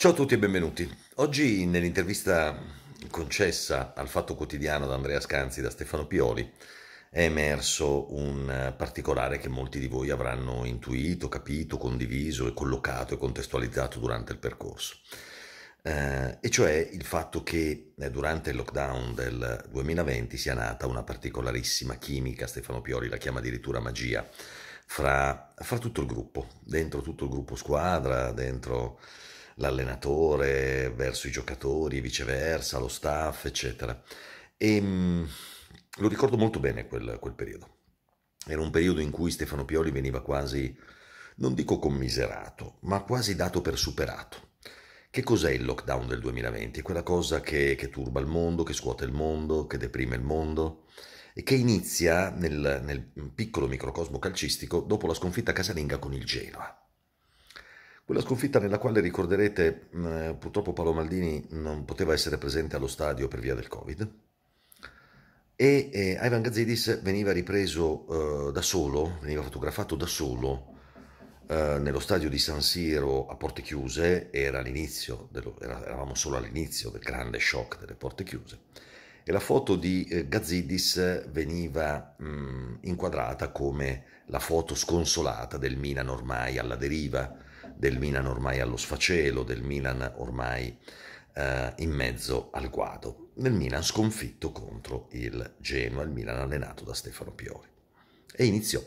Ciao a tutti e benvenuti. Oggi nell'intervista concessa al Fatto Quotidiano da Andrea Scanzi e da Stefano Pioli è emerso un particolare che molti di voi avranno intuito, capito, condiviso e collocato e contestualizzato durante il percorso. Eh, e cioè il fatto che eh, durante il lockdown del 2020 sia nata una particolarissima chimica, Stefano Pioli la chiama addirittura magia, fra, fra tutto il gruppo, dentro tutto il gruppo squadra, dentro l'allenatore verso i giocatori e viceversa, lo staff, eccetera. E ehm, lo ricordo molto bene quel, quel periodo. Era un periodo in cui Stefano Pioli veniva quasi, non dico commiserato, ma quasi dato per superato. Che cos'è il lockdown del 2020? Quella cosa che, che, turba il mondo, che scuote il mondo, che deprime il mondo e che inizia nel, nel piccolo microcosmo calcistico dopo la sconfitta casalinga con il Genoa. Quella sconfitta nella quale ricorderete mm, eh, purtroppo Paolo Maldini non poteva essere presente allo stadio per via del Covid e eh, Ivan Gazidis veniva ripreso eh, da solo, veniva fotografato da solo eh, nello stadio di San Siro a porte chiuse, era all'inizio, eravamo solo all'inizio del grande shock delle porte chiuse e la foto di eh, Gazidis veniva mh, mm, inquadrata come la foto sconsolata del Milan ormai alla deriva del Milan ormai allo sfacelo, del Milan ormai eh, in mezzo al guado, del Milan sconfitto contro il Genoa, il Milan allenato da Stefano Piori. E iniziò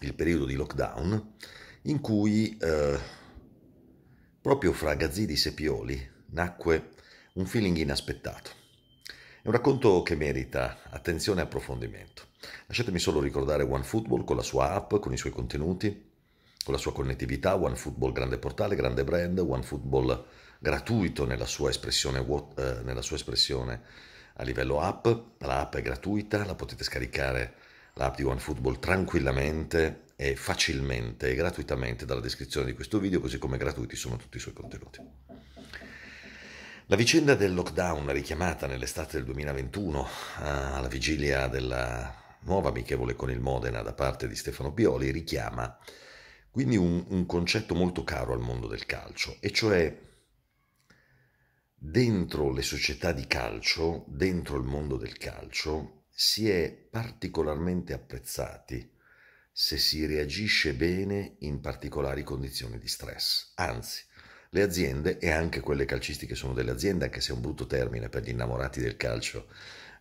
il periodo di lockdown in cui eh, proprio fra Gazzidis e Pioli nacque un feeling inaspettato. È un racconto che merita attenzione e approfondimento. Lasciatemi solo ricordare OneFootball con la sua app, con i suoi contenuti, con la sua connettività, OneFootball grande portale, grande brand, OneFootball gratuito nella sua espressione, eh, nella sua espressione a livello app, l'app è gratuita, la potete scaricare l'app di OneFootball tranquillamente e facilmente e gratuitamente dalla descrizione di questo video, così come gratuiti sono tutti i suoi contenuti. La vicenda del lockdown richiamata nell'estate del 2021 eh, alla vigilia della nuova amichevole con il Modena da parte di Stefano Pioli richiama quindi un, un concetto molto caro al mondo del calcio, e cioè dentro le società di calcio, dentro il mondo del calcio, si è particolarmente apprezzati se si reagisce bene in particolari condizioni di stress. Anzi, le aziende e anche quelle calcistiche sono delle aziende, anche se è un brutto termine per gli innamorati del calcio,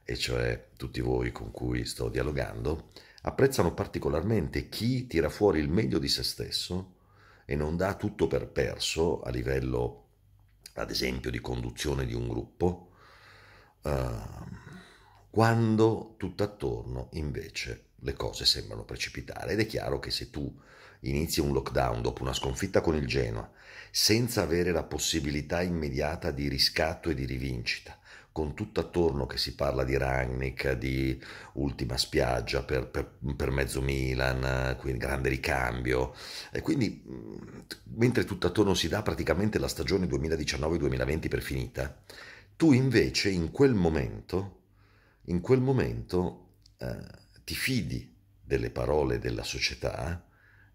e cioè tutti voi con cui sto dialogando, apprezzano particolarmente chi tira fuori il meglio di se stesso e non dà tutto per perso a livello, ad esempio, di conduzione di un gruppo, ehm, quando tutt'attorno invece le cose sembrano precipitare. Ed è chiaro che se tu inizi un lockdown dopo una sconfitta con il Genoa, senza avere la possibilità immediata di riscatto e di rivincita, con tutto attorno che si parla di Ragnik, di ultima spiaggia per, per, per mezzo Milan, quindi grande ricambio. E quindi mm, mentre tutto attorno si dà praticamente la stagione 2019-2020 per finita, tu invece in quel momento, in quel momento eh, ti fidi delle parole della società,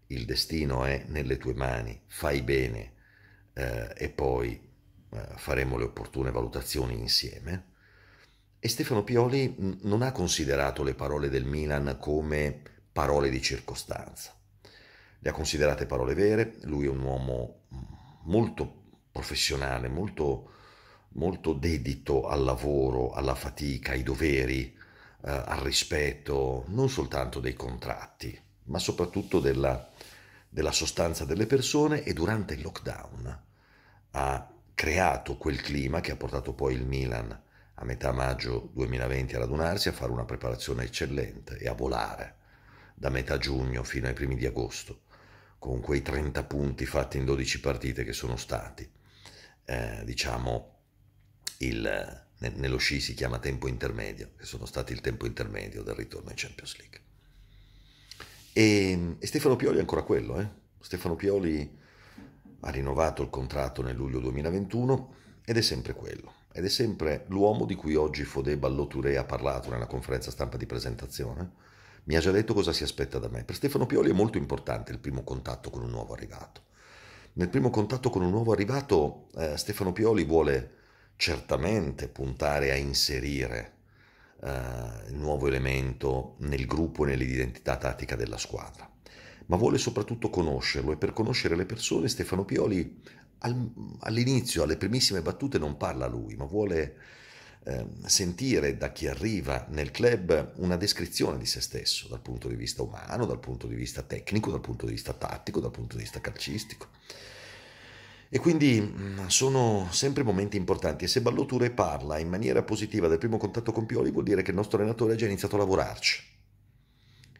il destino è nelle tue mani, fai bene eh, e poi eh, faremo le opportune valutazioni insieme. E Stefano Pioli mm, non ha considerato le parole del Milan come parole di circostanza. Le ha considerate parole vere, lui è un uomo mm, molto professionale, molto, molto dedito al lavoro, alla fatica, ai doveri, eh, al rispetto, non soltanto dei contratti, ma soprattutto della, della sostanza delle persone e durante il lockdown ha creato quel clima che ha portato poi il Milan a metà maggio 2020 a radunarsi, a fare una preparazione eccellente e a volare da metà giugno fino ai primi di agosto, con quei 30 punti fatti in 12 partite che sono stati, eh, diciamo, il, nello sci si chiama tempo intermedio, che sono stati il tempo intermedio del ritorno in Champions League. E, e Stefano Pioli è ancora quello, eh? Stefano Pioli ha rinnovato il contratto nel luglio 2021 ed è sempre quello. Ed è sempre l'uomo di cui oggi Fodé Balloture ha parlato nella conferenza stampa di presentazione. Mi ha già detto cosa si aspetta da me. Per Stefano Pioli è molto importante il primo contatto con un nuovo arrivato. Nel primo contatto con un nuovo arrivato, eh, Stefano Pioli vuole certamente puntare a inserire eh, il nuovo elemento nel gruppo e nell'identità tattica della squadra ma vuole soprattutto conoscerlo e per conoscere le persone Stefano Pioli all'inizio, alle primissime battute non parla a lui, ma vuole eh, sentire da chi arriva nel club una descrizione di se stesso dal punto di vista umano, dal punto di vista tecnico, dal punto di vista tattico, dal punto di vista calcistico. E quindi mm, sono sempre momenti importanti e se Balloture parla in maniera positiva del primo contatto con Pioli vuol dire che il nostro allenatore ha già iniziato a lavorarci.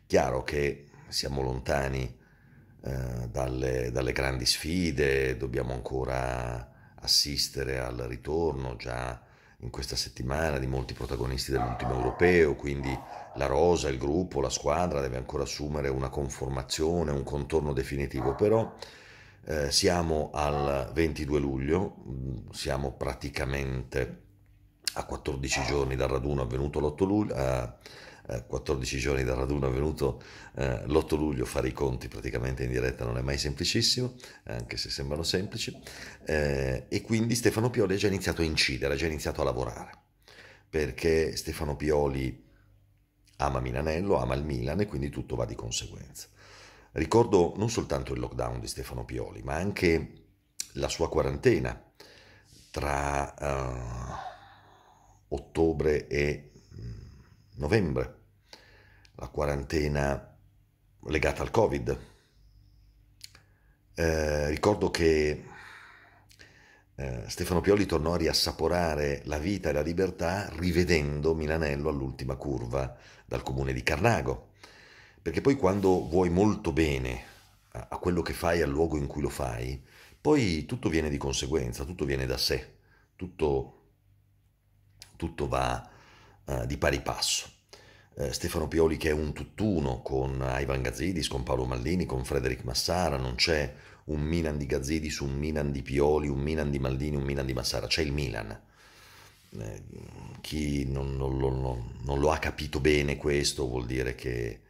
Chiaro che siamo lontani eh, dalle, dalle, grandi sfide, dobbiamo ancora assistere al ritorno già in questa settimana di molti protagonisti dell'ultimo europeo, quindi la rosa, il gruppo, la squadra deve ancora assumere una conformazione, un contorno definitivo, però eh, siamo al 22 luglio, mm, siamo praticamente a 14 giorni dal raduno avvenuto l'8 luglio. Eh, 14 eh, giorni da raduno avvenuto eh, l'8 luglio, fare i conti praticamente in diretta non è mai semplicissimo, eh, anche se sembrano semplici, eh, e quindi Stefano Pioli ha già iniziato a incidere, ha già iniziato a lavorare, perché Stefano Pioli ama Milanello, ama il Milan e quindi tutto va di conseguenza. Ricordo non soltanto il lockdown di Stefano Pioli, ma anche la sua quarantena tra uh, ottobre e novembre, la quarantena legata al Covid. Eh, ricordo che eh, Stefano Pioli tornò a riassaporare la vita e la libertà rivedendo Milanello all'ultima curva dal comune di Carnago, perché poi quando vuoi molto bene a, quello che fai, al luogo in cui lo fai, poi tutto viene di conseguenza, tutto viene da sé, tutto, tutto va eh, di pari passo. Eh, Stefano Pioli che è un tutt'uno con Ivan Gazzidis, con Paolo Mallini, con Frederic Massara, non c'è un Milan di Gazzidis, un Milan di Pioli, un Milan di Maldini, un Milan di Massara, c'è il Milan. Eh, chi non, non, non, non, lo ha capito bene questo vuol dire che,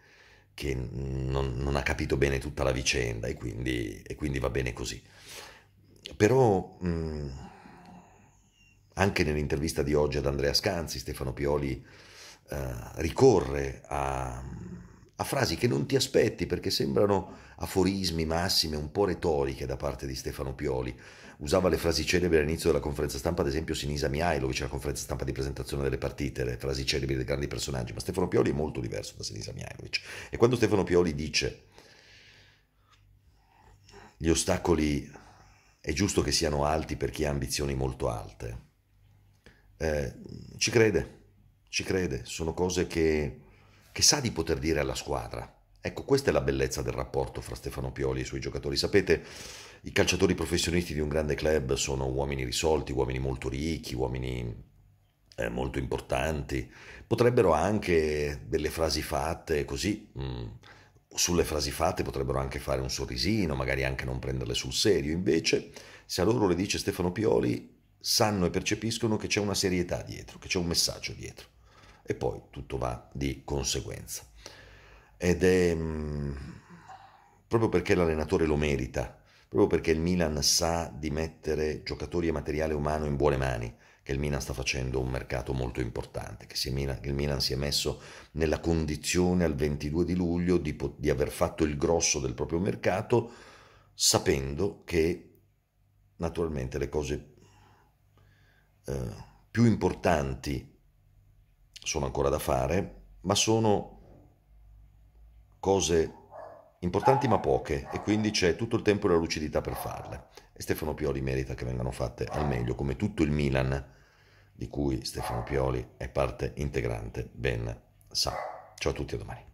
che non, ha capito bene tutta la vicenda e quindi, e quindi va bene così. Però... Mh, mm, anche nell'intervista di oggi ad Andrea Scanzi, Stefano Pioli eh, ricorre a, a frasi che non ti aspetti perché sembrano aforismi, massime, un po' retoriche da parte di Stefano Pioli. Usava le frasi celebri all'inizio della conferenza stampa, ad esempio Sinisa Mihailovic, la conferenza stampa di presentazione delle partite, le frasi celebri dei grandi personaggi, ma Stefano Pioli è molto diverso da Sinisa Mihailovic. E quando Stefano Pioli dice gli ostacoli è giusto che siano alti per chi ha ambizioni molto alte, eh, ci crede, ci crede, sono cose che, che sa di poter dire alla squadra. Ecco, questa è la bellezza del rapporto fra Stefano Pioli e i suoi giocatori. Sapete, i calciatori professionisti di un grande club sono uomini risolti, uomini molto ricchi, uomini eh, molto importanti. Potrebbero anche delle frasi fatte così, mh, mm, sulle frasi fatte potrebbero anche fare un sorrisino, magari anche non prenderle sul serio. Invece, se a loro le dice Stefano Pioli, sanno e percepiscono che c'è una serietà dietro, che c'è un messaggio dietro e poi tutto va di conseguenza. Ed è mh, mm, proprio perché l'allenatore lo merita, proprio perché il Milan sa di mettere giocatori e materiale umano in buone mani, che il Milan sta facendo un mercato molto importante, che, Milan, che il Milan si è messo nella condizione al 22 di luglio di, di aver fatto il grosso del proprio mercato, sapendo che naturalmente le cose eh, più importanti sono ancora da fare, ma sono cose importanti ma poche e quindi c'è tutto il tempo e la lucidità per farle. E Stefano Pioli merita che vengano fatte al meglio, come tutto il Milan, di cui Stefano Pioli è parte integrante, ben sa. Ciao a tutti a domani.